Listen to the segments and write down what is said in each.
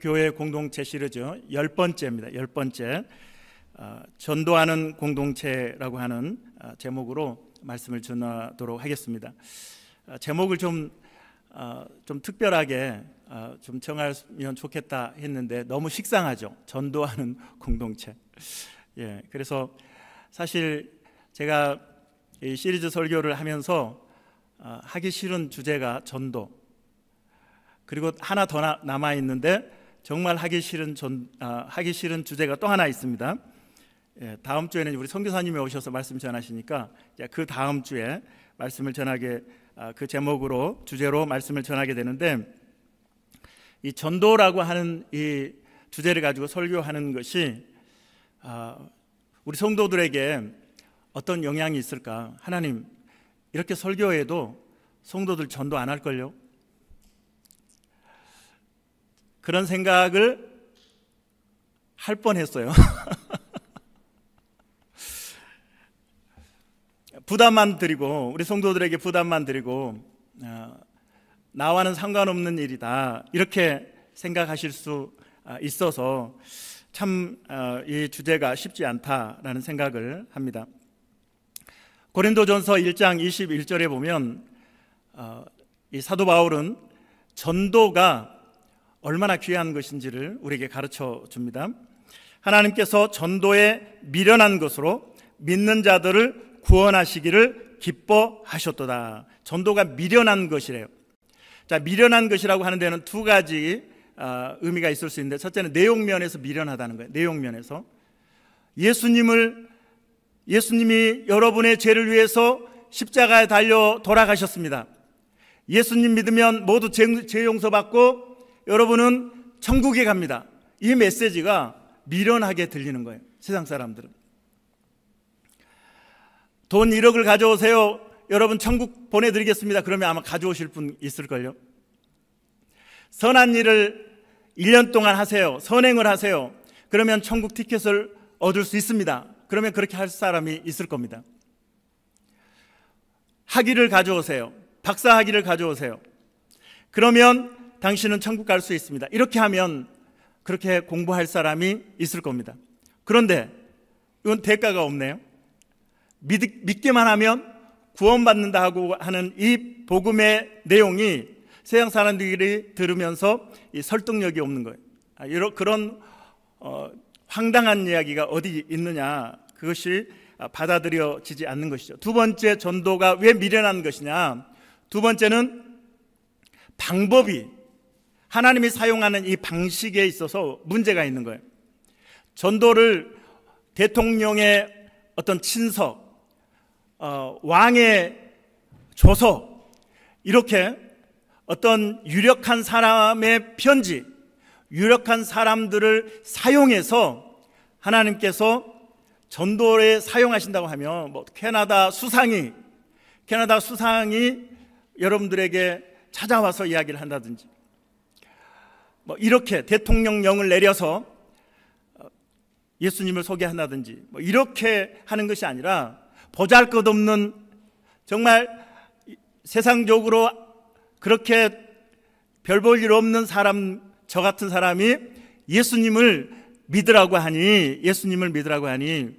교회 공동체 시리즈 열 번째입니다. 열 번째 어, 전도하는 공동체라고 하는 어, 제목으로 말씀을 전하도록 하겠습니다. 어, 제목을 좀좀 특별하게 좀 정하면 좋겠다 했는데 너무 식상하죠. 전도하는 공동체. 예, 그래서 사실 제가 이 시리즈 설교를 하면서 하기 싫은 주제가 전도. 그리고 하나 더 남아 있는데 정말 하기 싫은 전, 아, 하기 싫은 주제가 또 하나 있습니다. 예, 다음 주에는 우리 선교사님이 오셔서 말씀 전하시니까 그 다음 주에 말씀을 전하게 아, 그 제목으로 주제로 말씀을 전하게 되는데 이 전도라고 하는 이 주제를 가지고 설교하는 것이 아, 우리 성도들에게 어떤 영향이 있을까? 하나님 이렇게 설교해도 성도들 전도 안 할 걸요? 그런 생각을 할 뻔했어요. 부담만 드리고 우리 성도들에게 부담만 드리고 어, 나와는 상관없는 일이다 이렇게 생각하실 수 아, 있어서 참이 어, 주제가 쉽지 않다라는 생각을 합니다. 고린도전서 1장 21절에 보면 어, 이 사도 바울은 전도가 얼마나 귀한 것인지를 우리에게 가르쳐 줍니다. 하나님께서 전도에 미련한 것으로 믿는 자들을 구원하시기를 기뻐하셨도다. 전도가 미련한 것이래요. 자, 미련한 것이라고 하는 데는 두 가지 어, 의미가 있을 수 있는데 첫째는 내용 면에서 미련하다는 거예요. 내용 면에서 예수님을 예수님이 여러분의 죄를 위해서 십자가에 달려 돌아가셨습니다. 예수님 믿으면 모두 죄 용서받고 여러분은 천국에 갑니다. 이 메시지가 미련하게 들리는 거예요. 세상 사람들은. 돈 1억을 가져오세요. 여러분 천국 보내드리겠습니다. 그러면 아마 가져오실 분 있을걸요. 선한 일을 1년 동안 하세요. 선행을 하세요. 그러면 천국 티켓을 얻을 수 있습니다. 그러면 그렇게 할 사람이 있을 겁니다. 학위를 가져오세요. 박사 학위를 가져오세요. 그러면 당신은 천국 갈 수 있습니다. 이렇게 하면 그렇게 공부할 사람이 있을 겁니다. 그런데 이건 대가가 없네요. 믿, 믿기만 하면 구원받는다 하고 하는 이 복음의 내용이 세상 사람들이 들으면서 설득력이 없는 거예요. 아, 이런 그런 어, 황당한 이야기가 어디 있느냐 그것이 아, 받아들여지지 않는 것이죠. 두 번째 전도가 왜 미련한 것이냐? 두 번째는 방법이 하나님이 사용하는 이 방식에 있어서 문제가 있는 거예요. 전도를 대통령의 어떤 친서, 어, 왕의 조서, 이렇게 어떤 유력한 사람의 편지, 유력한 사람들을 사용해서 하나님께서 전도에 사용하신다고 하면 뭐 캐나다 수상이 캐나다 수상이 여러분들에게 찾아와서 이야기를 한다든지 뭐 이렇게 대통령령을 내려서 어, 예수님을 소개한다든지 뭐 이렇게 하는 것이 아니라 보잘것없는 정말 세상적으로 그렇게 별 볼 일 없는 사람 저 같은 사람이 예수님을 믿으라고 하니 예수님을 믿으라고 하니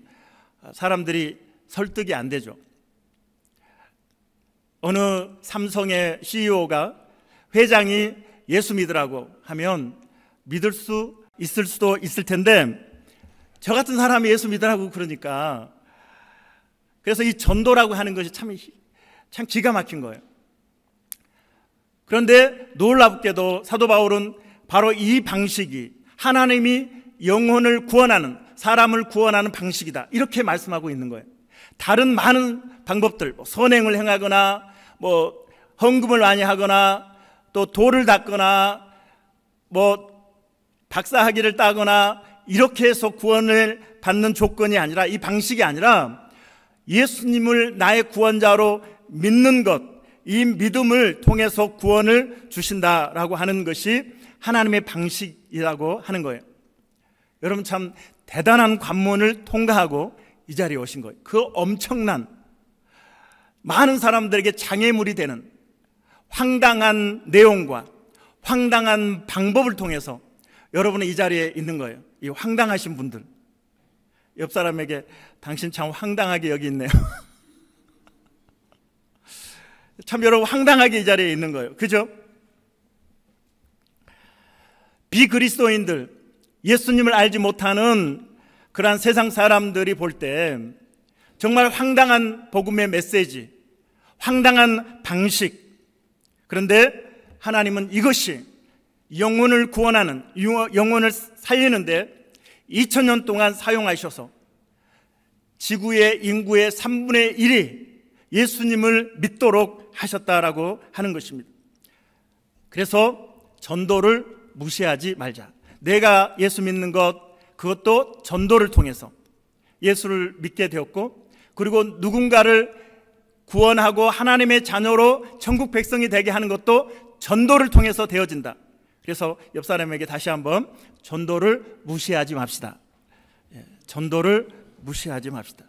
사람들이 설득이 안 되죠. 어느 삼성의 CEO가 회장이 예수 믿으라고 하면 믿을 수 있을 수도 있을 텐데 저 같은 사람이 예수 믿으라고 그러니까 그래서 이 전도라고 하는 것이 참, 참 기가 막힌 거예요. 그런데 놀랍게도 사도 바울은 바로 이 방식이 하나님이 영혼을 구원하는 사람을 구원하는 방식이다. 이렇게 말씀하고 있는 거예요. 다른 많은 방법들, 뭐 선행을 행하거나 뭐 헌금을 많이 하거나 또 돌을 닦거나 뭐 박사학위를 따거나 이렇게 해서 구원을 받는 조건이 아니라 이 방식이 아니라 예수님을 나의 구원자로 믿는 것, 이 믿음을 통해서 구원을 주신다라고 하는 것이 하나님의 방식이라고 하는 거예요. 여러분 참 대단한 관문을 통과하고 이 자리에 오신 거예요. 그 엄청난 많은 사람들에게 장애물이 되는 황당한 내용과 황당한 방법을 통해서 여러분은 이 자리에 있는 거예요. 이 황당하신 분들. 옆 사람에게 당신 참 황당하게 여기 있네요. 참 여러분 황당하게 이 자리에 있는 거예요. 그죠? 비그리스도인들, 예수님을 알지 못하는 그러한 세상 사람들이 볼 때 정말 황당한 복음의 메시지, 황당한 방식, 그런데 하나님은 이것이 영혼을 구원하는 영혼을 살리는데 2000년 동안 사용하셔서 지구의 인구의 3분의 1이 예수님을 믿도록 하셨다라고 하는 것입니다. 그래서 전도를 무시하지 말자. 내가 예수 믿는 것 그것도 전도를 통해서 예수를 믿게 되었고 그리고 누군가를 구원하고 하나님의 자녀로 천국 백성이 되게 하는 것도 전도를 통해서 되어진다. 그래서 옆 사람에게 다시 한번 전도를 무시하지 맙시다. 예, 전도를 무시하지 맙시다.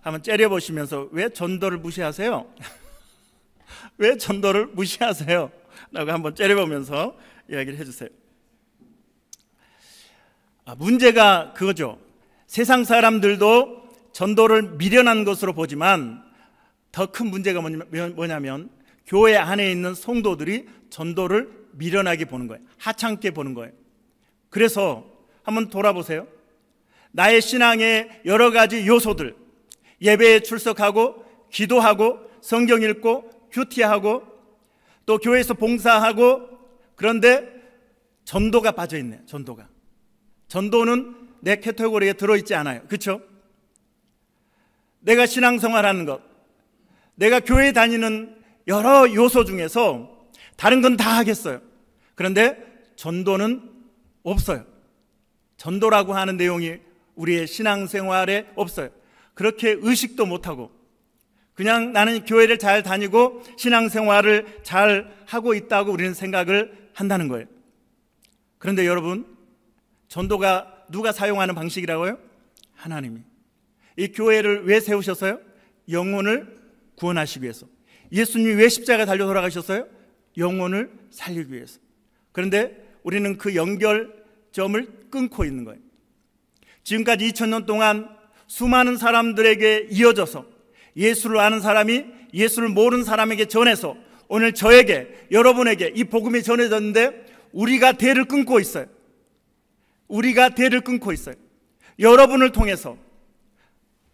한번 째려 보시면서 왜 전도를 무시하세요? 왜 전도를 무시하세요? 라고 한번 째려 보면서 이야기를 해 주세요. 아, 문제가 그거죠. 세상 사람들도 전도를 미련한 것으로 보지만 더큰 문제가 뭐냐면 교회 안에 있는 성도들이 전도를 미련하게 보는 거예요. 하찮게 보는 거예요. 그래서 한번 돌아보세요. 나의 신앙의 여러 가지 요소들, 예배에 출석하고, 기도하고, 성경 읽고, 큐티하고, 또 교회에서 봉사하고, 그런데 전도가 빠져있네, 전도가. 전도는 내 캐테고리에 들어있지 않아요. 그쵸? 내가 신앙생활하는 것, 내가 교회 다니는 여러 요소 중에서 다른 건 다 하겠어요. 그런데 전도는 없어요. 전도라고 하는 내용이 우리의 신앙생활에 없어요. 그렇게 의식도 못하고 그냥 나는 교회를 잘 다니고 신앙생활을 잘 하고 있다고 우리는 생각을 한다는 거예요. 그런데 여러분, 전도가 누가 사용하는 방식이라고요? 하나님이. 이 교회를 왜 세우셨어요? 영혼을 구원하시기 위해서. 예수님이 왜 십자가에 달려 돌아가셨어요? 영혼을 살리기 위해서. 그런데 우리는 그 연결점을 끊고 있는 거예요. 지금까지 2000년 동안 수많은 사람들에게 이어져서 예수를 아는 사람이 예수를 모르는 사람에게 전해서 오늘 저에게 여러분에게 이 복음이 전해졌는데 우리가 대를 끊고 있어요. 우리가 대를 끊고 있어요. 여러분을 통해서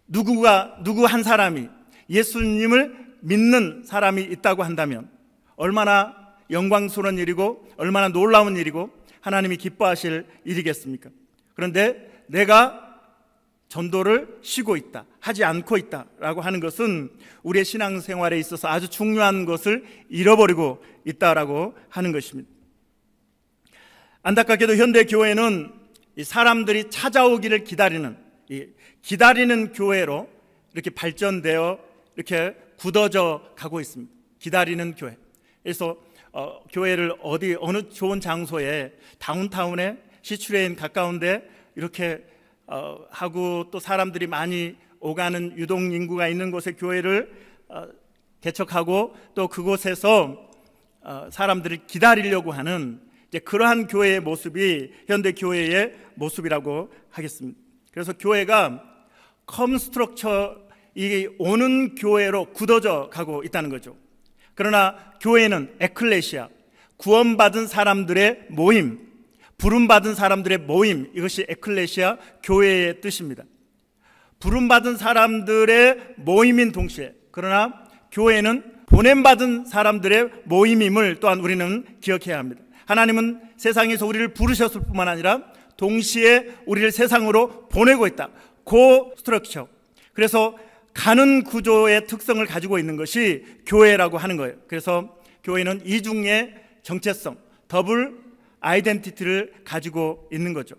누구가 누구 한 사람이 예수님을 믿는 사람이 있다고 한다면 얼마나 영광스러운 일이고 얼마나 놀라운 일이고 하나님이 기뻐하실 일이겠습니까? 그런데 내가 전도를 쉬고 있다, 하지 않고 있다라고 하는 것은 우리의 신앙생활에 있어서 아주 중요한 것을 잃어버리고 있다라고 하는 것입니다. 안타깝게도 현대 교회는 사람들이 찾아오기를 기다리는 기다리는 교회로 이렇게 발전되어 이렇게 굳어져 가고 있습니다. 기다리는 교회. 그래서 어, 교회를 어디 어느 좋은 장소에 다운타운에 시추레인 가까운데 이렇게 어, 하고 또 사람들이 많이 오가는 유동 인구가 있는 곳에 교회를 어, 개척하고 또 그곳에서 어, 사람들을 기다리려고 하는 이제 그러한 교회의 모습이 현대 교회의 모습이라고 하겠습니다. 그래서 교회가 컴스트럭처 이게 오는 교회로 굳어져 가고 있다는 거죠. 그러나 교회는 에클레시아, 구원받은 사람들의 모임, 부름받은 사람들의 모임, 이것이 에클레시아 교회의 뜻입니다. 부름받은 사람들의 모임인 동시에, 그러나 교회는 보냄받은 사람들의 모임임을 또한 우리는 기억해야 합니다. 하나님은 세상에서 우리를 부르셨을 뿐만 아니라 동시에 우리를 세상으로 보내고 있다. 고 스트럭처. 그래서 가는 구조의 특성을 가지고 있는 것이 교회라고 하는 거예요. 그래서 교회는 이중의 정체성, 더블 아이덴티티를 가지고 있는 거죠.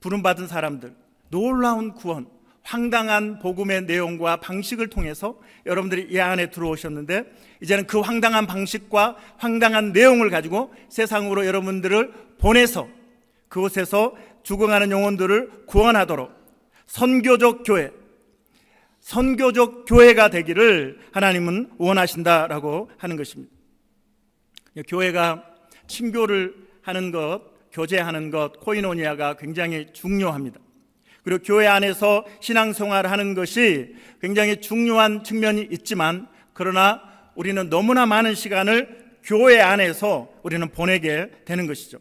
부름받은 사람들, 놀라운 구원, 황당한 복음의 내용과 방식을 통해서 여러분들이 이 안에 들어오셨는데 이제는 그 황당한 방식과 황당한 내용을 가지고 세상으로 여러분들을 보내서 그곳에서 죽어가는 영혼들을 구원하도록 선교적 교회, 선교적 교회가 되기를 하나님은 원하신다라고 하는 것입니다. 교회가 친교를 하는 것, 교제하는 것, 코이노니아가 굉장히 중요합니다. 그리고 교회 안에서 신앙생활 하는 것이 굉장히 중요한 측면이 있지만 그러나 우리는 너무나 많은 시간을 교회 안에서 우리는 보내게 되는 것이죠.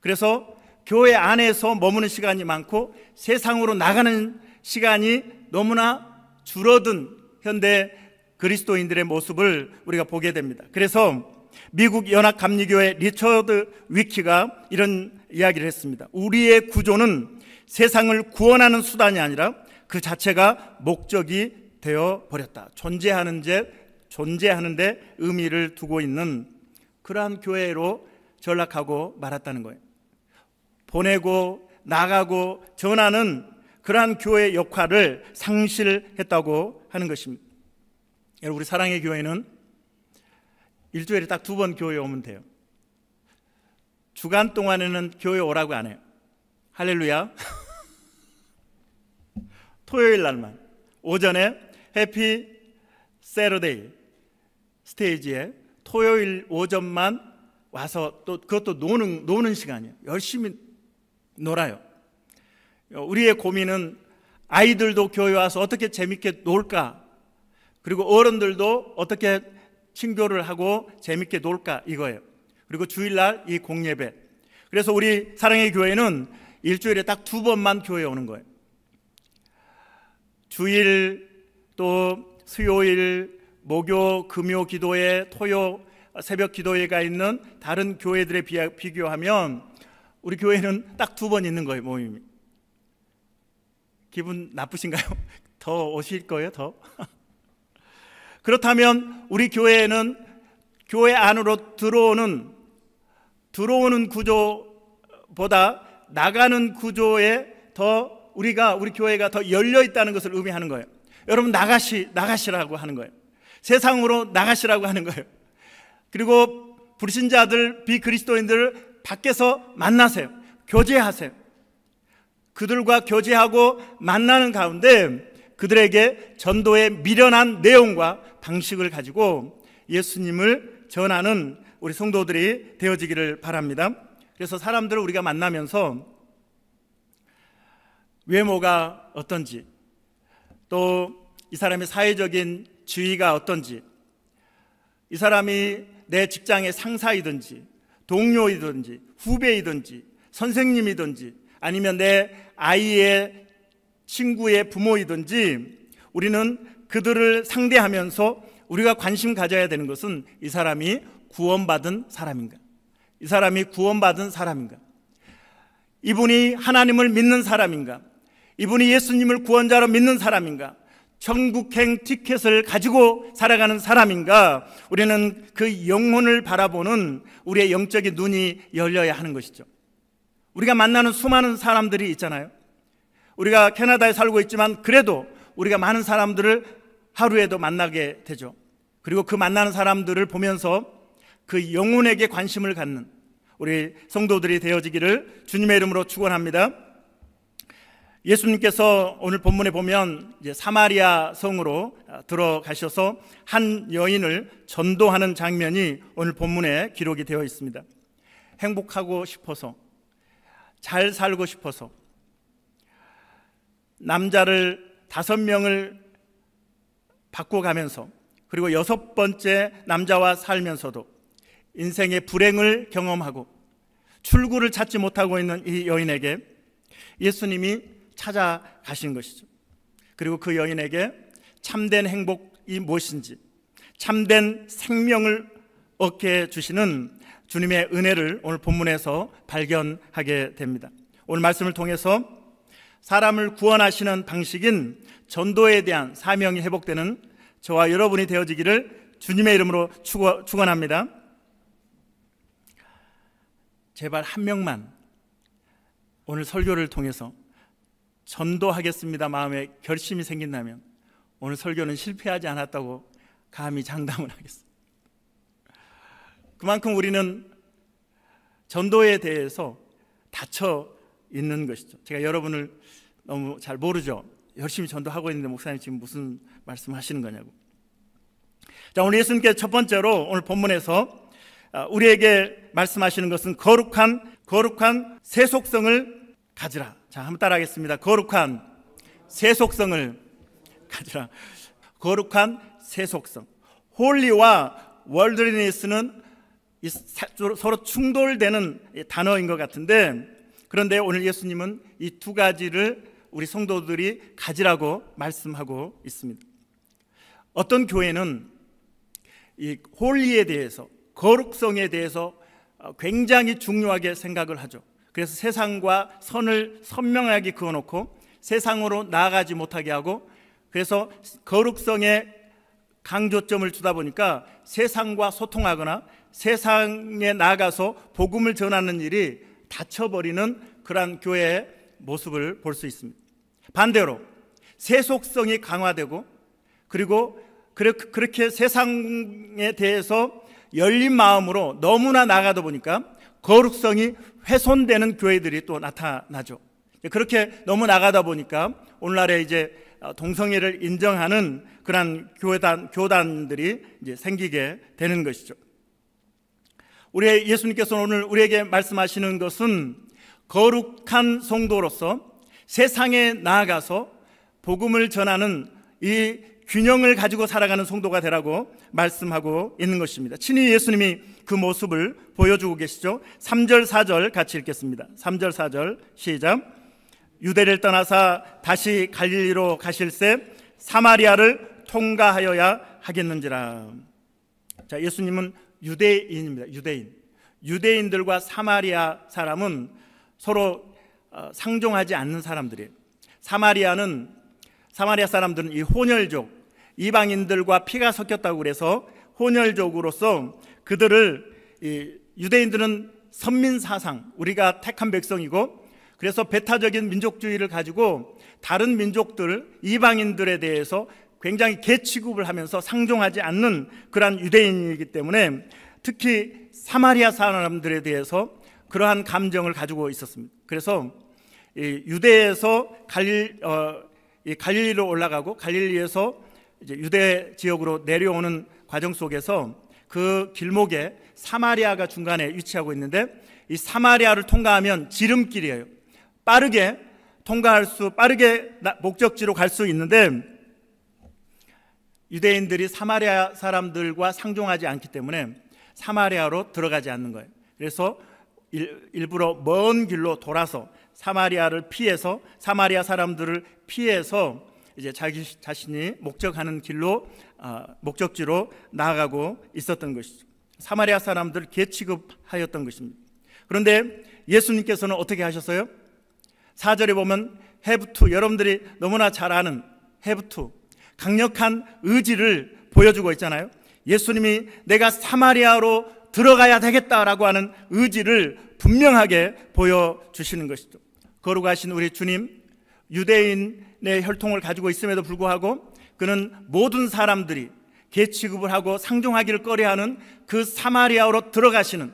그래서 교회 안에서 머무는 시간이 많고 세상으로 나가는 시간이 너무나 줄어든 현대 그리스도인들의 모습을 우리가 보게 됩니다. 그래서 미국 연합 감리교회 리처드 위키가 이런 이야기를 했습니다. 우리의 구조는 세상을 구원하는 수단이 아니라 그 자체가 목적이 되어 버렸다. 존재하는 데 존재하는데 의미를 두고 있는 그러한 교회로 전락하고 말았다는 거예요. 보내고 나가고 전하는 그러한 교회의 역할을 상실했다고 하는 것입니다. 여러분 우리 사랑의 교회는 일주일에 딱 두 번 교회 오면 돼요. 주간 동안에는 교회 오라고 안 해요. 할렐루야. 토요일 날만 오전에 해피 세러데이 스테이지에 토요일 오전만 와서 또 그것도 노는 노는 시간이에요. 열심히 놀아요. 어, 우리의 고민은 아이들도 교회 와서 어떻게 재밌게 놀까? 그리고 어른들도 어떻게 친교를 하고 재밌게 놀까? 이거예요. 그리고 주일날 이 공예배. 그래서 우리 사랑의 교회는 일주일에 딱 두 번만 교회 오는 거예요. 주일 또 수요일, 목요, 금요 기도회, 토요 새벽 기도회가 있는 다른 교회들에 비교하면 우리 교회는 딱 두 번 있는 거예요, 모임이. 기분 나쁘신가요? 더 오실 거예요, 더? 그렇다면 우리 교회에는 교회 안으로 들어오는 들어오는 구조보다 나가는 구조에 더 우리가 우리 교회가 더 열려 있다는 것을 의미하는 거예요. 여러분 나가시 나가시라고 하는 거예요. 세상으로 나가시라고 하는 거예요. 그리고 불신자들 비그리스도인들 밖에서 만나세요. 교제하세요. 그들과 교제하고 만나는 가운데 그들에게 전도의 미련한 내용과 방식을 가지고 예수님을 전하는 우리 성도들이 되어지기를 바랍니다. 그래서 사람들을 우리가 만나면서 외모가 어떤지 또 이 사람의 사회적인 지위가 어떤지 이 사람이 내 직장의 상사이든지 동료이든지 후배이든지 선생님이든지 아니면 내 아이의 친구의 부모이든지 우리는 그들을 상대하면서 우리가 관심 가져야 되는 것은 이 사람이 구원받은 사람인가? 이 사람이 구원받은 사람인가? 이분이 하나님을 믿는 사람인가? 이분이 예수님을 구원자로 믿는 사람인가? 천국행 티켓을 가지고 살아가는 사람인가? 우리는 그 영혼을 바라보는 우리의 영적인 눈이 열려야 하는 것이죠. 우리가 만나는 수많은 사람들이 있잖아요. 우리가 캐나다에 살고 있지만 그래도 우리가 많은 사람들을 하루에도 만나게 되죠. 그리고 그 만나는 사람들을 보면서 그 영혼에게 관심을 갖는 우리 성도들이 되어지기를 주님의 이름으로 축원합니다. 예수님께서 오늘 본문에 보면 사마리아 성으로 들어가셔서 한 여인을 전도하는 장면이 오늘 본문에 기록이 되어 있습니다. 행복하고 싶어서 잘 살고 싶어서 남자를 다섯 명을 바꿔가면서 그리고 여섯 번째 남자와 살면서도 인생의 불행을 경험하고 출구를 찾지 못하고 있는 이 여인에게 예수님이 찾아가신 것이죠. 그리고 그 여인에게 참된 행복이 무엇인지 참된 생명을 얻게 해 주시는 주님의 은혜를 오늘 본문에서 발견하게 됩니다. 오늘 말씀을 통해서 사람을 구원하시는 방식인 전도에 대한 사명이 회복되는 저와 여러분이 되어지기를 주님의 이름으로 축원합니다. 제발 한 명만 오늘 설교를 통해서 전도하겠습니다 마음에 결심이 생긴다면 오늘 설교는 실패하지 않았다고 감히 장담을 하겠습니다. 그만큼 우리는 전도에 대해서 닫혀 있는 것이죠. 제가 여러분을 너무 잘 모르죠. 열심히 전도하고 있는데 목사님 지금 무슨 말씀하시는 거냐고. 자, 오늘 예수님께첫 번째로 오늘 본문에서 아, 우리에게 말씀하시는 것은 거룩한 거룩한 세속성을 가지라. 자, 한번 따라하겠습니다. 거룩한 세속성을 가지라. 거룩한 세속성. 홀리와 월드리니스는 서로 충돌되는 단어인 것 같은데 그런데 오늘 예수님은 이 두 가지를 우리 성도들이 가지라고 말씀하고 있습니다. 어떤 교회는 이 홀리에 대해서 거룩성에 대해서 어, 굉장히 중요하게 생각을 하죠. 그래서 세상과 선을 선명하게 그어놓고 세상으로 나아가지 못하게 하고 그래서 거룩성에 강조점을 주다 보니까 세상과 소통하거나 세상에 나가서 복음을 전하는 일이 닫혀버리는 그러한 교회의 모습을 볼 수 있습니다. 반대로 세속성이 강화되고 그리고 그렇게 세상에 대해서 열린 마음으로 너무나 나가다 보니까 거룩성이 훼손되는 교회들이 또 나타나죠. 그렇게 너무 나가다 보니까 오늘날에 이제 어, 동성애를 인정하는 그러한 교단 교단들이 이제 생기게 되는 것이죠. 우리 예수님께서 오늘 우리에게 말씀하시는 것은 거룩한 성도로서 세상에 나아가서 복음을 전하는 이 균형을 가지고 살아가는 성도가 되라고 말씀하고 있는 것입니다. 친히 예수님이 그 모습을 보여주고 계시죠. 3절, 4절 같이 읽겠습니다. 3절, 4절 시작. 유대를 떠나서 다시 갈릴리로 가실새 사마리아를 통과하여야 하겠는지라. 자, 예수님은 유대인입니다. 유대인. 유대인들과 사마리아 사람은 서로 어, 상종하지 않는 사람들이 사마리아는 사마리아 사람들은 이 혼혈족 이방인들과 피가 섞였다고 그래서 혼혈족으로서 그들을 유대인들은 선민 사상 우리가 택한 백성이고 그래서 배타적인 민족주의를 가지고 다른 민족들, 이방인들에 대해서 굉장히 개취급을 하면서 상종하지 않는 그러한 유대인이기 때문에 특히 사마리아 사람들에 대해서 그러한 감정을 가지고 있었습니다. 그래서 이 유대에서 갈릴, 어, 갈릴리로 올라가고 갈릴리에서 유대 지역으로 내려오는 과정 속에서 그 길목에 사마리아가 중간에 위치하고 있는데 이 사마리아를 통과하면 지름길이에요. 빠르게 통과할 수, 빠르게 목적지로 갈 수 있는데 유대인들이 사마리아 사람들과 상종하지 않기 때문에 사마리아로 들어가지 않는 거예요. 그래서 일, 부러먼 길로 돌아서 사마리아를 피해서 사마리아 사람들을 피해서 이제 자기 자신이 목적하는 길로 어, 목적지로 나아가고 있었던 것이죠. 사마리아 사람들 개취급하였던 것입니다. 그런데 예수님께서는 어떻게 하셨어요? 4절에 보면 해부투 여러분들이 너무나 잘 아는 해부투 강력한 의지를 보여주고 있잖아요. 예수님이 내가 사마리아로 들어가야 되겠다라고 하는 의지를 분명하게 보여주시는 것이죠. 거룩하신 우리 주님, 유대인의 혈통을 가지고 있음에도 불구하고 그는 모든 사람들이 계취급을 하고 상종하기를 꺼려하는 그 사마리아로 들어가시는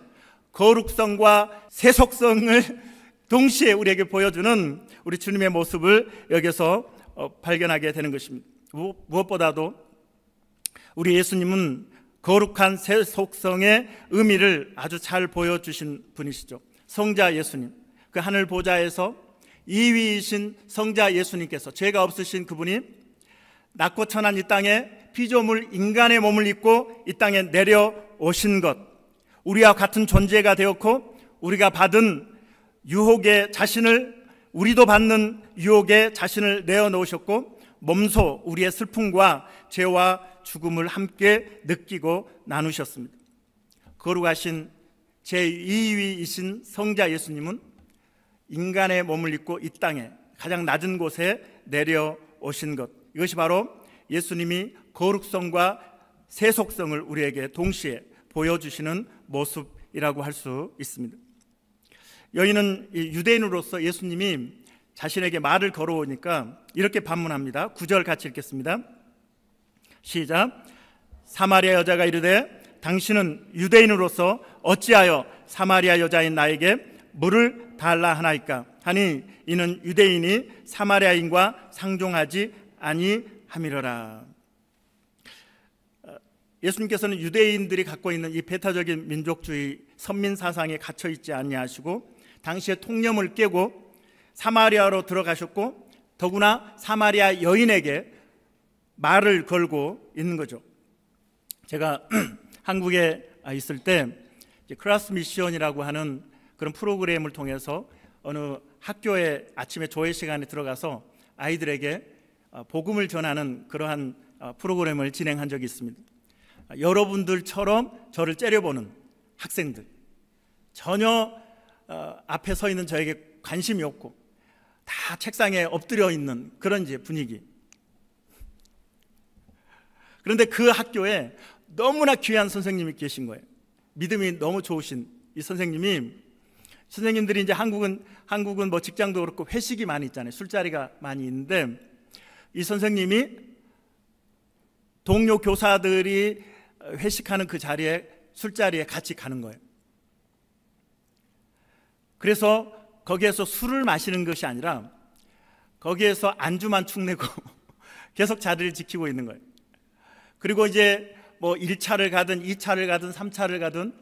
거룩성과 세속성을 동시에 우리에게 보여주는 우리 주님의 모습을 여기서 어, 발견하게 되는 것입니다. 무엇보다도 우리 예수님은 거룩한 새 속성의 의미를 아주 잘 보여주신 분이시죠. 성자 예수님, 그 하늘 보좌에서 2위이신 성자 예수님께서 죄가 없으신 그분이 낮고 천한 이 땅에 피조물 인간의 몸을 입고 이 땅에 내려오신 것, 우리와 같은 존재가 되었고 우리가 받은 유혹에 자신을 우리도 받는 유혹에 자신을 내어놓으셨고 몸소 우리의 슬픔과 죄와 죽음을 함께 느끼고 나누셨습니다. 거룩하신 제2위이신 성자 예수님은 인간의 몸을 입고 이 땅에 가장 낮은 곳에 내려오신 것 이것이 바로 예수님이 거룩성과 세속성을 우리에게 동시에 보여주시는 모습이라고 할 수 있습니다. 여인은 유대인으로서 예수님이 자신에게 말을 걸어오니까 이렇게 반문합니다. 구절 같이 읽겠습니다. 시작. 사마리아 여자가 이르되 당신은 유대인으로서 어찌하여 사마리아 여자인 나에게 물을 달라 하나이까 하니 이는 유대인이 사마리아인과 상종하지 아니함이러라. 예수님께서는 유대인들이 갖고 있는 이 배타적인 민족주의 선민 사상에 갇혀 있지 아니하시고 당시의 통념을 깨고 사마리아로 들어가셨고 더구나 사마리아 여인에게 말을 걸고 있는 거죠. 제가 한국에 있을 때 클라스 미션이라고 하는 그런 프로그램을 통해서 어느 학교에 아침에 조회 시간에 들어가서 아이들에게 어, 복음을 전하는 그러한 어, 프로그램을 진행한 적이 있습니다. 어, 여러분들처럼 저를 째려보는 학생들 전혀 어, 앞에 서 있는 저에게 관심이 없고 다 책상에 엎드려 있는 그런 이제 분위기. 그런데 그 학교에 너무나 귀한 선생님이 계신 거예요. 믿음이 너무 좋으신 이 선생님이 선생님들이 이제 한국은 한국은 뭐 직장도 그렇고 회식이 많이 있잖아요. 술자리가 많이 있는데 이 선생님이 동료 교사들이 회식하는 그 자리에 술자리에 같이 가는 거예요. 그래서 거기에서 술을 마시는 것이 아니라 거기에서 안주만 축내고 계속 자리를 지키고 있는 거예요. 그리고 이제 뭐 1차를 가든 2차를 가든 3차를 가든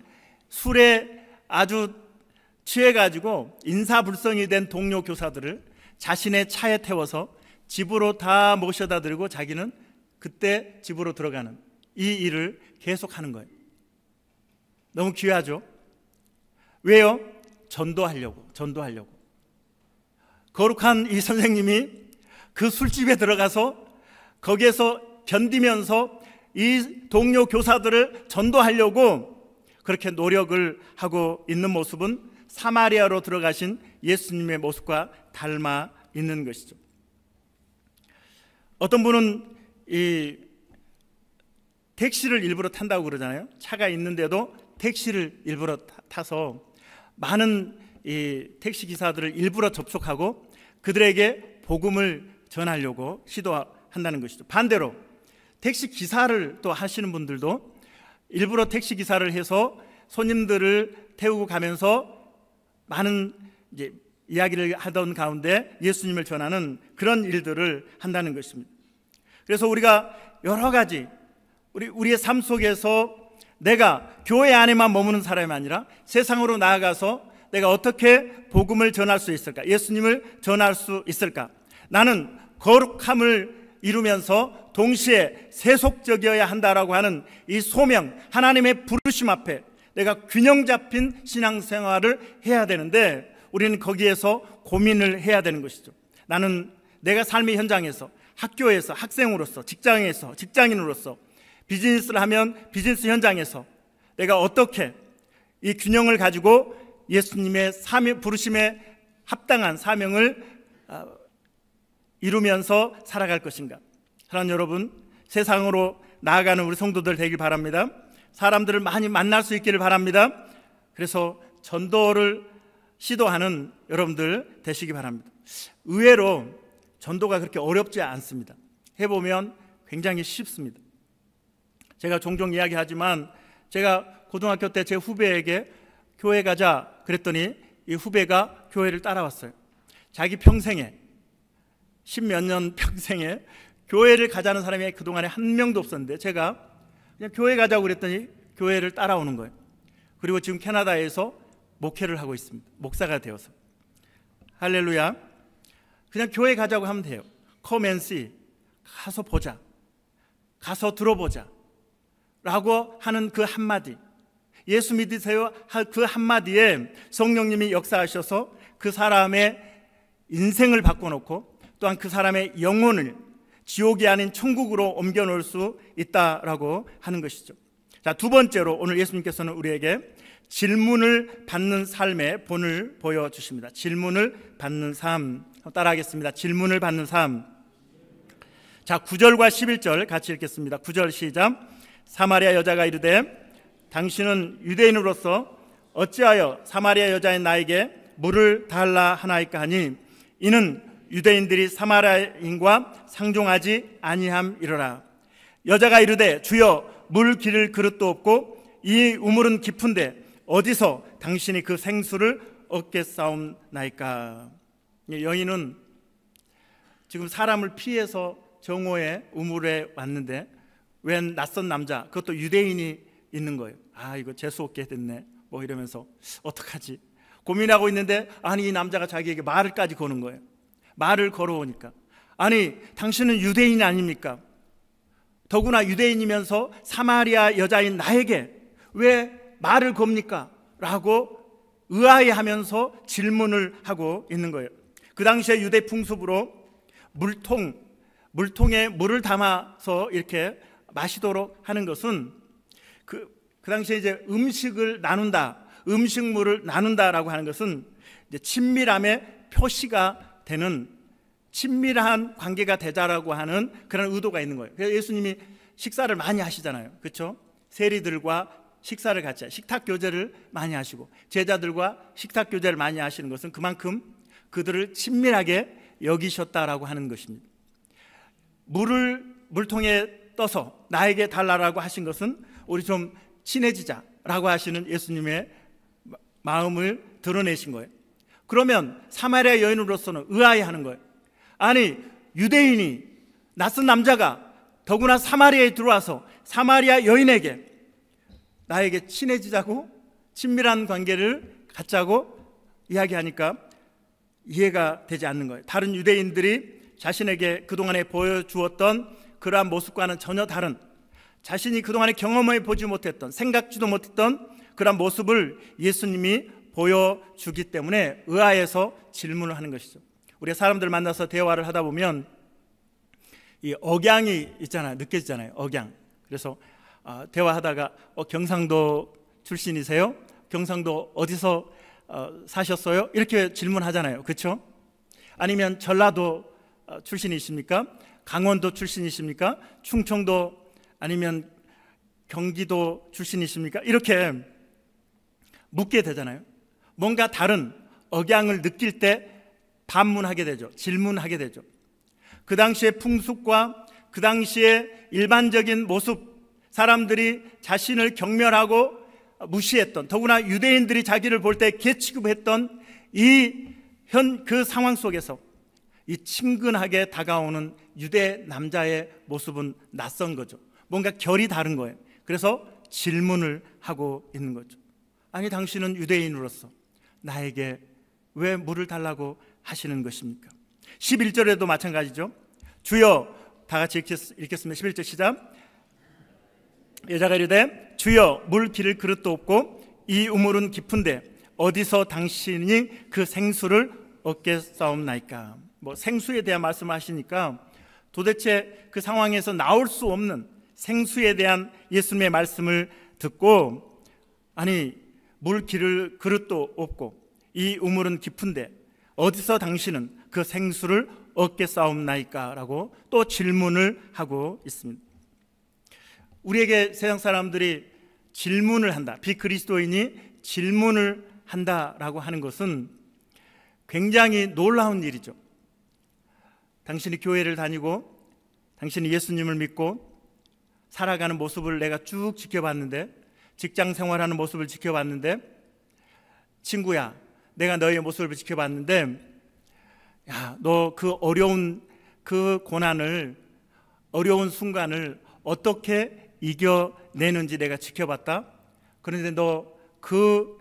술에 아주 취해가지고 인사불성이 된 동료 교사들을 자신의 차에 태워서 집으로 다 모셔다 드리고 자기는 그때 집으로 들어가는 이 일을 계속 하는 거예요. 너무 귀하죠? 왜요? 전도하려고 전도하려고 거룩한 이 선생님이 그 술집에 들어가서 거기에서 견디면서 이 동료 교사들을 전도하려고 그렇게 노력을 하고 있는 모습은 사마리아로 들어가신 예수님의 모습과 닮아 있는 것이죠. 어떤 분은 이 택시를 일부러 탄다고 그러잖아요. 차가 있는데도 택시를 일부러 타서 많은 택시 기사들을 일부러 접촉하고 그들에게 복음을 전하려고 시도한다는 것이죠. 반대로 택시 기사를 또 하시는 분들도 일부러 택시 기사를 해서 손님들을 태우고 가면서 많은 이제 이야기를 하던 가운데 예수님을 전하는 그런 일들을 한다는 것입니다. 그래서 우리가 여러 가지 우리 우리의 삶 속에서 내가 교회 안에만 머무는 사람이 아니라 세상으로 나아가서 내가 어떻게 복음을 전할 수 있을까? 예수님을 전할 수 있을까? 나는 거룩함을 이루면서 동시에 세속적이어야 한다라고 하는 이 소명, 하나님의 부르심 앞에 내가 균형 잡힌 신앙생활을 해야 되는데 우리는 거기에서 고민을 해야 되는 것이죠. 나는 내가 삶의 현장에서 학교에서 학생으로서 직장에서 직장인으로서 비즈니스를 하면 비즈니스 현장에서 내가 어떻게 이 균형을 가지고 예수님의 사명, 부르심에 합당한 사명을 아, 이루면서 살아갈 것인가. 사랑 여러분, 세상으로 나아가는 우리 성도들 되길 바랍니다. 사람들을 많이 만날 수 있기를 바랍니다. 그래서 전도를 시도하는 여러분들 되시기 바랍니다. 의외로 전도가 그렇게 어렵지 않습니다. 해보면 굉장히 쉽습니다. 제가 종종 이야기하지만 제가 고등학교 때 제 후배에게 교회 가자 그랬더니 이 후배가 교회를 따라왔어요. 자기 평생에 십몇 년 평생에 교회를 가자는 사람이 그동안에 한 명도 없었는데 제가 그냥 교회 가자고 그랬더니 교회를 따라오는 거예요. 그리고 지금 캐나다에서 목회를 하고 있습니다. 목사가 되어서. 할렐루야. 그냥 교회 가자고 하면 돼요. 커맨시 가서 보자. 가서 들어보자. 라고 하는 그 한마디, 예수 믿으세요 그 한마디에 성령님이 역사하셔서 그 사람의 인생을 바꿔놓고 또한 그 사람의 영혼을 지옥이 아닌 천국으로 옮겨놓을 수 있다라고 하는 것이죠. 자, 두 번째로 오늘 예수님께서는 우리에게 질문을 받는 삶의 본을 보여주십니다. 질문을 받는 삶. 따라하겠습니다. 질문을 받는 삶. 자, 9절과 11절 같이 읽겠습니다. 9절 시작. 사마리아 여자가 이르되 당신은 유대인으로서 어찌하여 사마리아 여자인 나에게 물을 달라 하나이까 하니 이는 유대인들이 사마리아인과 상종하지 아니함이러라 여자가 이르되 주여 물 기를 그릇도 없고 이 우물은 깊은데 어디서 당신이 그 생수를 얻겠사옵나이까 여인은 지금 사람을 피해서 정오에 우물에 왔는데 웬 낯선 남자 그것도 유대인이 있는 거예요 아 이거 재수없게 됐네 뭐 이러면서 어떡하지 고민하고 있는데 아니 이 남자가 자기에게 말을까지 거는 거예요 말을 걸어오니까 아니 당신은 유대인 아닙니까 더구나 유대인이면서 사마리아 여자인 나에게 왜 말을 겁니까? 라고 의아해하면서 질문을 하고 있는 거예요. 그 당시에 유대 풍습으로 물통, 물통에 물을 담아서 이렇게 마시도록 하는 것은 그, 그 당시에 이제 음식을 나눈다, 음식물을 나눈다라고 하는 것은 친밀함의 표시가 되는 친밀한 관계가 되자라고 하는 그런 의도가 있는 거예요. 그래서 예수님이 식사를 많이 하시잖아요. 그렇죠? 세리들과 식사를 같이 식탁 교제를 많이 하시고 제자들과 식탁 교제를 많이 하시는 것은 그만큼 그들을 친밀하게 여기셨다라고 하는 것입니다. 물을 물통에 떠서 나에게 달라라고 하신 것은 우리 좀 친해지자라고 하시는 예수님의 마음을 드러내신 거예요. 그러면 사마리아 여인으로서는 의아해하는 거예요. 아니 유대인이 낯선 남자가 더구나 사마리아에 들어와서 사마리아 여인에게 나에게 친해지자고 친밀한 관계를 갖자고 이야기하니까 이해가 되지 않는 거예요. 다른 유대인들이 자신에게 그동안에 보여주었던 그러한 모습과는 전혀 다른 자신이 그동안에 경험해 보지 못했던 생각지도 못했던 그러한 모습을 예수님이 보여주기 때문에 의아해서 질문을 하는 것이죠. 우리 사람들 만나서 대화를 하다 보면 이 억양이 있잖아요. 느껴지잖아요. 억양. 그래서 어, 대화하다가 어, 경상도 출신이세요? 경상도 어디서 어, 사셨어요? 이렇게 질문하잖아요. 그렇죠? 아니면 전라도 어, 출신이십니까? 강원도 출신이십니까? 충청도 아니면 경기도 출신이십니까? 이렇게 묻게 되잖아요. 뭔가 다른 억양을 느낄 때 반문하게 되죠. 질문하게 되죠. 그 당시의 풍습과 그 당시의 일반적인 모습, 사람들이 자신을 경멸하고 무시했던, 더구나 유대인들이 자기를 볼 때 개취급했던 이 현 그 상황 속에서 이 친근하게 다가오는 유대 남자의 모습은 낯선 거죠. 뭔가 결이 다른 거예요. 그래서 질문을 하고 있는 거죠. 아니, 당신은 유대인으로서 나에게 왜 물을 달라고 하시는 것입니까? 11절에도 마찬가지죠. 주여, 다 같이 읽겠, 습니다 11절 시작. 여자가 이르되 주여, 물 비를 그릇도 없고 이 우물은 깊은데 어디서 당신이 그 생수를 얻겠사옵나이까? 뭐 생수에 대한 말씀을 하시니까 도대체 그 상황에서 나올 수 없는 생수에 대한 예수님의 말씀을 듣고 아니 물 길을 그릇도 없고 이 우물은 깊은데 어디서 당신은 그 생수를 얻게 싸움나이까라고 또 질문을 하고 있습니다. 우리에게 세상 사람들이 질문을 한다. 비그리스도인이 질문을 한다라고 하는 것은 굉장히 놀라운 일이죠. 당신이 교회를 다니고 당신이 예수님을 믿고 살아가는 모습을 내가 쭉 지켜봤는데 직장 생활하는 모습을 지켜봤는데 친구야 내가 너의 모습을 지켜봤는데 야 너 그 어려운 그 고난을 어려운 순간을 어떻게 이겨내는지 내가 지켜봤다 그런데 너 그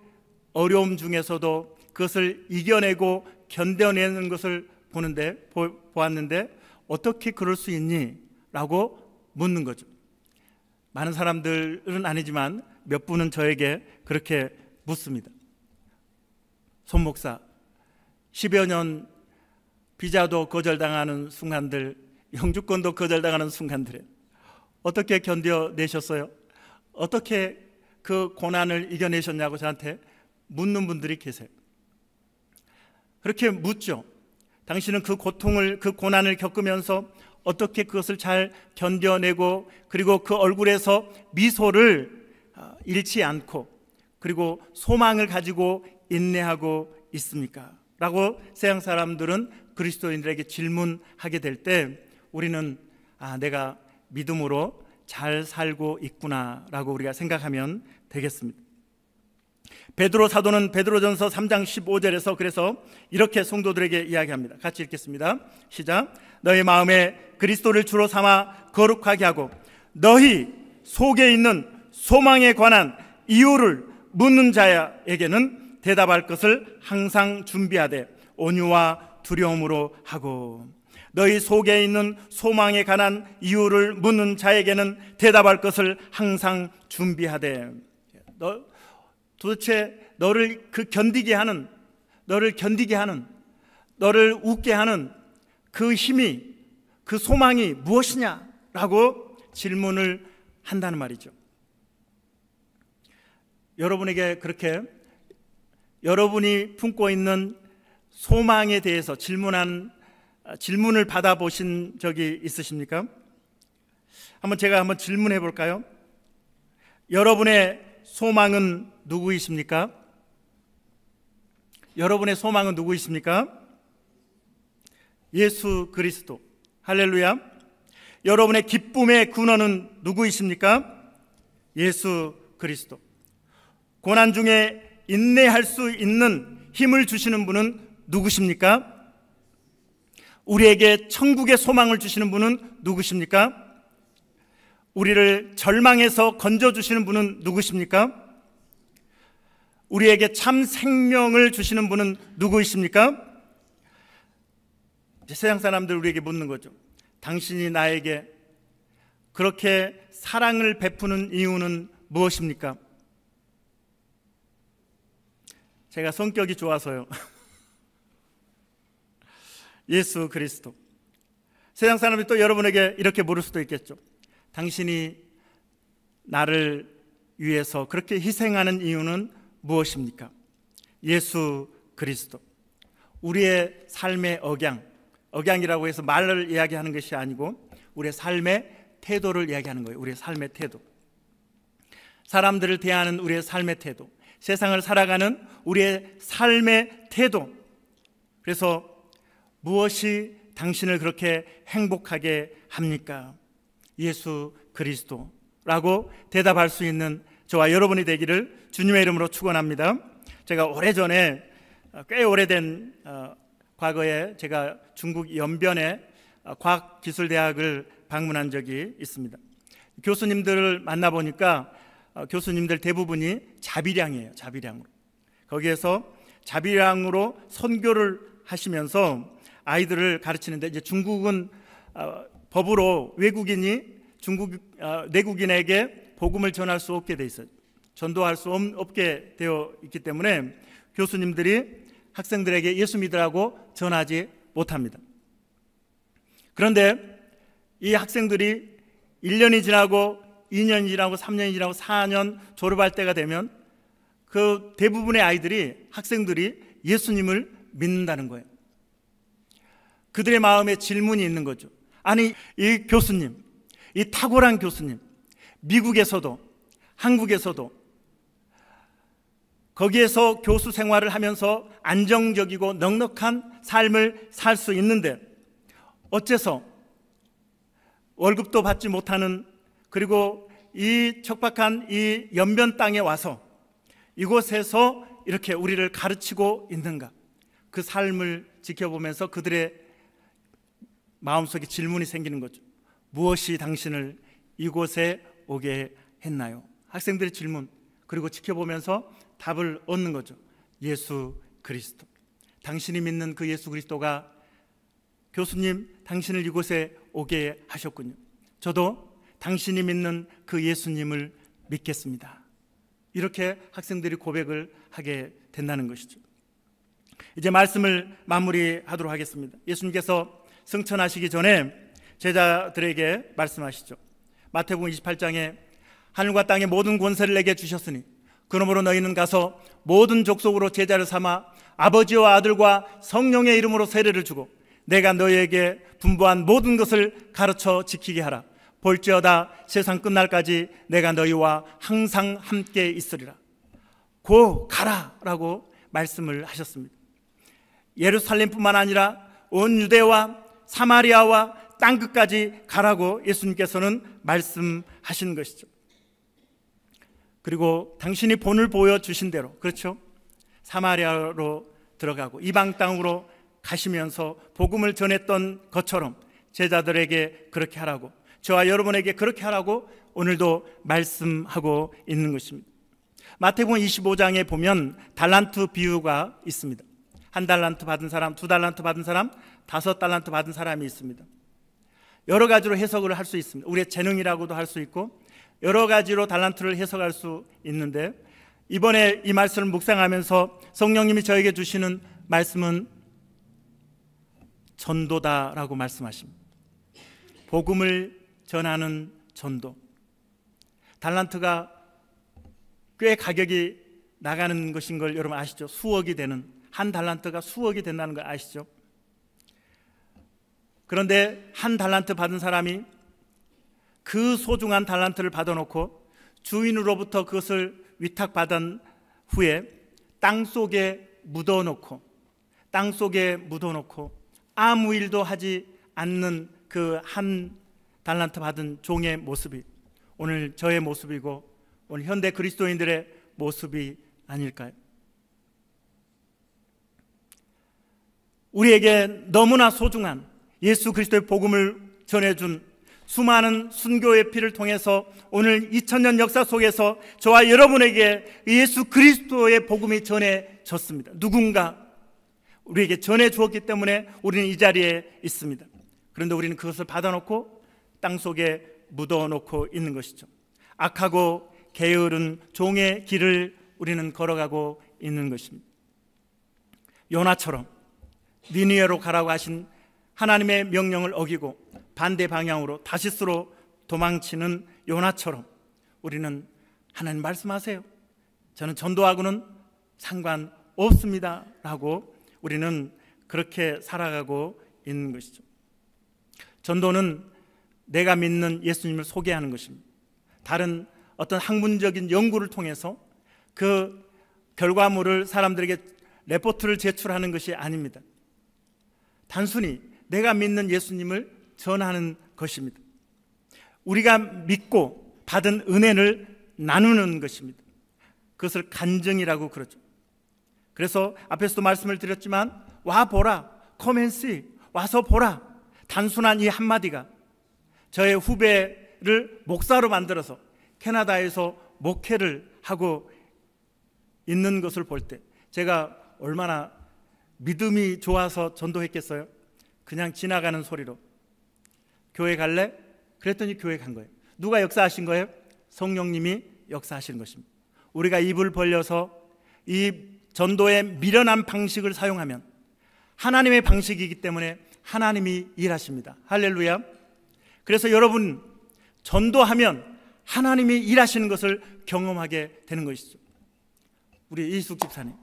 어려움 중에서도 그것을 이겨내고 견뎌내는 것을 보는데 보, 보았는데 어떻게 그럴 수 있니?라고 묻는 거죠. 많은 사람들은 아니지만 몇 분은 저에게 그렇게 묻습니다. 손 목사, 10여 년 비자도 거절당하는 순간들, 영주권도 거절당하는 순간들에 어떻게 견뎌내셨어요? 어떻게 그 고난을 이겨내셨냐고 저한테 묻는 분들이 계세요. 그렇게 묻죠. 당신은 그 고통을, 그 고난을 겪으면서 어떻게 그것을 잘 견뎌내고 그리고 그 얼굴에서 미소를 아, 잃지 않고 그리고 소망을 가지고 인내하고 있습니까? 라고 세상 사람들은 그리스도인들에게 질문하게 될 때 우리는 아, 내가 믿음으로 잘 살고 있구나라고 우리가 생각하면 되겠습니다. 베드로 사도는 베드로전서 3장 15절에서 그래서 이렇게 성도들에게 이야기합니다. 같이 읽겠습니다. 시작. 너희 마음에 그리스도를 주로 삼아 거룩하게 하고 너희 속에 있는 소망에 관한 이유를 묻는 자에게는 대답할 것을 항상 준비하되 온유와 두려움으로 하고 너희 속에 있는 소망에 관한 이유를 묻는 자에게는 대답할 것을 항상 준비하되 너 도대체 너를 그 견디게 하는, 너를 견디게 하는, 너를 웃게 하는 그 힘이, 그 소망이 무엇이냐라고 질문을 한다는 말이죠. 여러분에게 그렇게 여러분이 품고 있는 소망에 대해서 질문한 질문을 받아보신 적이 있으십니까? 한번 제가 한번 질문해 볼까요? 여러분의 소망은 누구이십니까? 여러분의 소망은 누구이십니까? 예수 그리스도. 할렐루야. 여러분의 기쁨의 근원은 누구이십니까? 예수 그리스도. 고난 중에 인내할 수 있는 힘을 주시는 분은 누구십니까? 우리에게 천국의 소망을 주시는 분은 누구십니까? 우리를 절망에서 건져주시는 분은 누구십니까? 우리에게 참 생명을 주시는 분은 누구이십니까? 세상 사람들 우리에게 묻는 거죠. 당신이 나에게 그렇게 사랑을 베푸는 이유는 무엇입니까? 제가 성격이 좋아서요. 예수 그리스도. 세상 사람이 또 여러분에게 이렇게 물을 수도 있겠죠. 당신이 나를 위해서 그렇게 희생하는 이유는 무엇입니까? 예수 그리스도. 우리의 삶의 억양, 억양이라고 해서 말을 이야기하는 것이 아니고 우리의 삶의 태도를 이야기하는 거예요. 우리의 삶의 태도. 사람들을 대하는 우리의 삶의 태도. 세상을 살아가는 우리의 삶의 태도. 그래서 무엇이 당신을 그렇게 행복하게 합니까? 예수 그리스도라고 대답할 수 있는 저와 여러분이 되기를 주님의 이름으로 축원합니다. 제가 오래전에 어, 꽤 오래된 어, 과거에 제가 중국 연변에 어, 과학기술대학을 방문한 적이 있습니다. 교수님들을 만나보니까 교수님들 대부분이 자비량이에요. 자비량으로. 거기에서 자비량으로 선교를 하시면서 아이들을 가르치는데 이제 중국은 법으로 외국인이 중국 내국인에게 복음을 전할 수 없게 돼 있어요. 전도할 수 없게 되어 있기 때문에 교수님들이 학생들에게 예수 믿으라고 전하지 못합니다. 그런데 이 학생들이 1년이 지나고 2년이 지나고 3년이 지나고 4년 졸업할 때가 되면 그 대부분의 아이들이 학생들이 예수님을 믿는다는 거예요. 그들의 마음에 질문이 있는 거죠. 아니, 이 교수님, 이 탁월한 교수님, 미국에서도 한국에서도 거기에서 교수 생활을 하면서 안정적이고 넉넉한 삶을 살 수 있는데 어째서 월급도 받지 못하는 그리고 이 척박한 이 연변 땅에 와서 이곳에서 이렇게 우리를 가르치고 있는가? 그 삶을 지켜보면서 그들의 마음속에 질문이 생기는 거죠. 무엇이 당신을 이곳에 오게 했나요? 학생들의 질문 그리고 지켜보면서 답을 얻는 거죠. 예수 그리스도. 당신이 믿는 그 예수 그리스도가 교수님 당신을 이곳에 오게 하셨군요. 저도 당신이 믿는 그 예수님을 믿겠습니다. 이렇게 학생들이 고백을 하게 된다는 것이죠. 이제 말씀을 마무리하도록 하겠습니다. 예수님께서 승천하시기 전에 제자들에게 말씀하시죠. 마태복음 28장에 하늘과 땅의 모든 권세를 내게 주셨으니 그러므로 너희는 가서 모든 족속으로 제자를 삼아 아버지와 아들과 성령의 이름으로 세례를 주고 내가 너희에게 분부한 모든 것을 가르쳐 지키게 하라 볼지어다 세상 끝날까지 내가 너희와 항상 함께 있으리라 고 가라라고 말씀을 하셨습니다 예루살렘뿐만 아니라 온 유대와 사마리아와 땅 끝까지 가라고 예수님께서는 말씀하신 것이죠. 그리고 당신이 본을 보여 주신 대로 그렇죠? 사마리아로 들어가고 이방 땅으로 가시면서 복음을 전했던 것처럼 제자들에게 그렇게 하라고 저와 여러분에게 그렇게 하라고 오늘도 말씀하고 있는 것입니다. 마태복음 25장에 보면 달란트 비유가 있습니다. 한 달란트 받은 사람, 두 달란트 받은 사람, 다섯 달란트 받은 사람이 있습니다. 여러 가지로 해석을 할 수 있습니다. 우리의 재능이라고도 할 수 있고 여러 가지로 달란트를 해석할 수 있는데 이번에 이 말씀을 묵상하면서 성령님이 저에게 주시는 말씀은 전도다라고 말씀하십니다. 복음을 전하는 전도. 달란트가 꽤 가격이 나가는 것인 걸 여러분 아시죠? 수억이 되는 한 달란트가 수억이 된다는 걸 아시죠? 그런데 한 달란트 받은 사람이 그 소중한 달란트를 받아놓고 주인으로부터 그것을 위탁받은 후에 땅 속에 묻어놓고 땅 속에 묻어놓고 아무 일도 하지 않는 그 한 달란트 받은 종의 모습이 오늘 저의 모습이고 오늘 현대 그리스도인들의 모습이 아닐까요? 우리에게 너무나 소중한 예수 그리스도의 복음을 전해준 수많은 순교의 피를 통해서 오늘 2000년 역사 속에서 저와 여러분에게 예수 그리스도의 복음이 전해졌습니다. 누군가 우리에게 전해 주었기 때문에 우리는 이 자리에 있습니다. 그런데 우리는 그것을 받아놓고 땅 속에 묻어놓고 있는 것이죠. 악하고 게으른 종의 길을 우리는 걸어가고 있는 것입니다. 요나처럼 니니에로 가라고 하신 하나님의 명령을 어기고 반대 방향으로 다시스로 도망치는 요나처럼 우리는 하나님 말씀하세요. 저는 전도하고는 상관없습니다. 라고 우리는 그렇게 살아가고 있는 것이죠. 전도는 내가 믿는 예수님을 소개하는 것입니다. 다른 어떤 학문적인 연구를 통해서 그 결과물을 사람들에게 레포트를 제출하는 것이 아닙니다. 단순히 내가 믿는 예수님을 전하는 것입니다. 우리가 믿고 받은 은혜를 나누는 것입니다. 그것을 간증이라고 그러죠. 그래서 앞에서도 말씀을 드렸지만 와 보라, 커맨시 와서 보라. 단순한 이 한마디가 저의 후배를 목사로 만들어서 캐나다에서 목회를 하고 있는 것을 볼 때 제가 얼마나 믿음이 좋아서 전도했겠어요? 그냥 지나가는 소리로 교회 갈래? 그랬더니 교회 간 거예요. 누가 역사하신 거예요? 성령님이 역사하신 것입니다. 우리가 입을 벌려서 이 전도의 미련한 방식을 사용하면 하나님의 방식이기 때문에 하나님이 일하십니다. 할렐루야. 그래서 여러분 전도하면 하나님이 일하시는 것을 경험하게 되는 것이죠. 우리 이숙 집사님,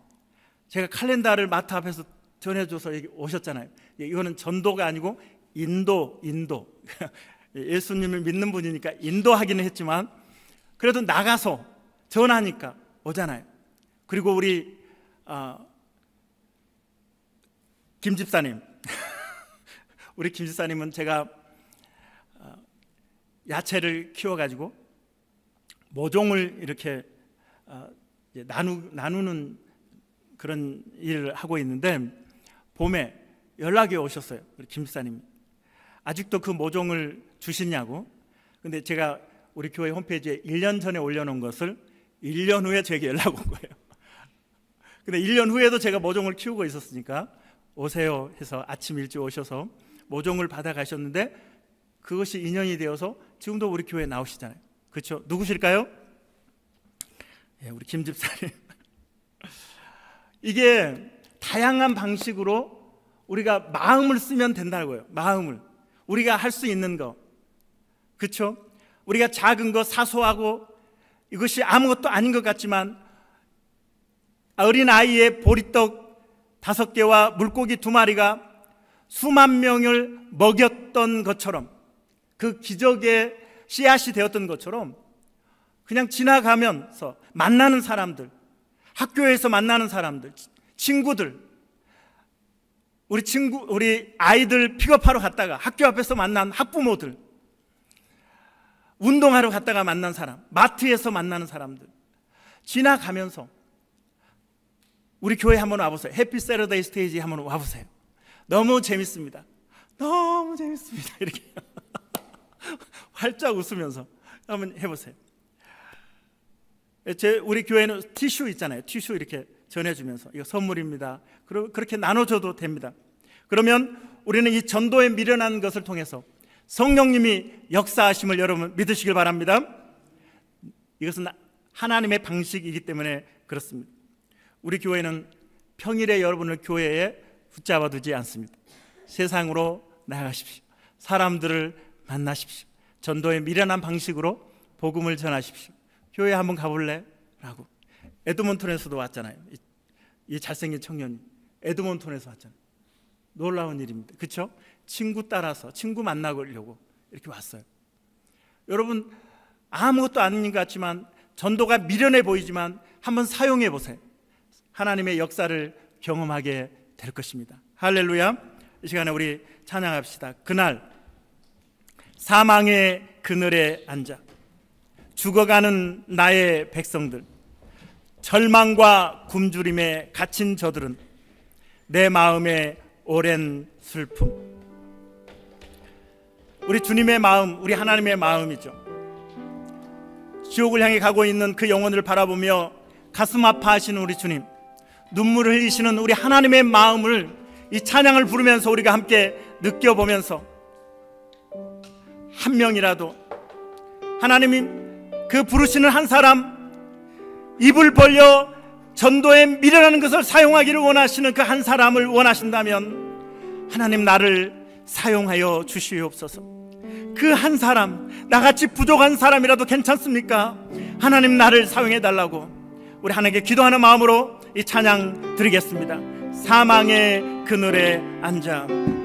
제가 칼렌다를 마트 앞에서 전해줘서 여기 오셨잖아요. 예, 이거는 전도가 아니고 인도, 인도. 예수님을 믿는 분이니까 인도하기는 했지만 그래도 나가서 전하니까 오잖아요. 그리고 우리 어, 김 집사님, 우리 김 집사님은 제가 아, 야채를 키워가지고 모종을 이렇게 아, 나누, 나누는 그런 일을 하고 있는데 봄에 연락이 오셨어요. 우리 김사님 아직도 그 모종을 주시냐고. 근데 제가 우리 교회 홈페이지에 1년 전에 올려놓은 것을 1년 후에 제게 연락 온 거예요. 근데 1년 후에도 제가 모종을 키우고 있었으니까 오세요 해서 아침 일찍 오셔서 모종을 받아 가셨는데 그것이 인연이 되어서 지금도 우리 교회에 나오시잖아요. 그렇죠? 누구실까요? 예, 우리 김 집사님. 이게 다양한 방식으로 우리가 마음을 쓰면 된다고요. 마음을. 우리가 할 수 있는 거. 그렇 우리가 작은 거 사소하고 이것이 아무것도 아닌 것 같지만 어린 아이의 보리떡 다섯 개와 물고기 두 마리가 수만 명을 먹였던 것처럼 그 기적의 씨앗이 되었던 것처럼 그냥 지나가면서 만나는 사람들, 학교에서 만나는 사람들, 친구들, 우리 친구, 우리 아이들 픽업하러 갔다가 학교 앞에서 만난 학부모들, 운동하러 갔다가 만난 사람, 마트에서 만나는 사람들, 지나가면서 우리 교회 한번 와보세요. 해피 세러데이 스테이지 한번 와보세요. 너무 재밌습니다. 너무 재밌습니다. 이렇게 활짝 웃으면서 한번 해보세요. 제 우리 교회는 티슈 있잖아요. 티슈 이렇게 전해주면서 이거 선물입니다. 그렇게 나눠줘도 됩니다. 그러면 우리는 이 전도에 미련한 것을 통해서 성령님이 역사하심을 여러분 믿으시길 바랍니다. 이것은 하나님의 방식이기 때문에 그렇습니다. 우리 교회는 평일에 여러분을 교회에 붙잡아 두지 않습니다. 세상으로 나가십시오. 사람들을 만나십시오. 전도의 미련한 방식으로 복음을 전하십시오. 교회 한번 가볼래? 라고. 에드먼턴에서도 왔잖아요. 이, 이 잘생긴 청년이 에드먼턴에서 왔잖아요. 놀라운 일입니다. 그렇죠? 친구 따라서 친구 만나려고 고 이렇게 왔어요. 여러분 아무것도 아닌 것 같지만 전도가 미련해 보이지만 한번 사용해 보세요. 하나님의 역사를 경험하게 될 것입니다. 할렐루야. 이 시간에 우리 찬양합시다. 그날 사망의 그늘에 앉아 죽어가는 나의 백성들 절망과 굶주림에 갇힌 저들은 내 마음의 오랜 슬픔 우리 주님의 마음, 우리 하나님의 마음이죠. 지옥을 향해 가고 있는 그 영혼을 바라보며 가슴 아파하시는 우리 주님, 눈물을 흘리시는 우리 하나님의 마음을 이 찬양을 부르면서 우리가 함께 느껴보면서 한 명이라도 하나님그 부르시는 한 사람 입을 벌려 전도에 미련하는 것을 사용하기를 원하시는 그 한 사람을 원하신다면 하나님 나를 사용하여 주시옵소서. 그 한 사람, 나같이 부족한 사람이라도 괜찮습니까? 하나님 나를 사용해 달라고 우리 하나님께 기도하는 마음으로 이 찬양 드리겠습니다. 사망의 그늘에 앉아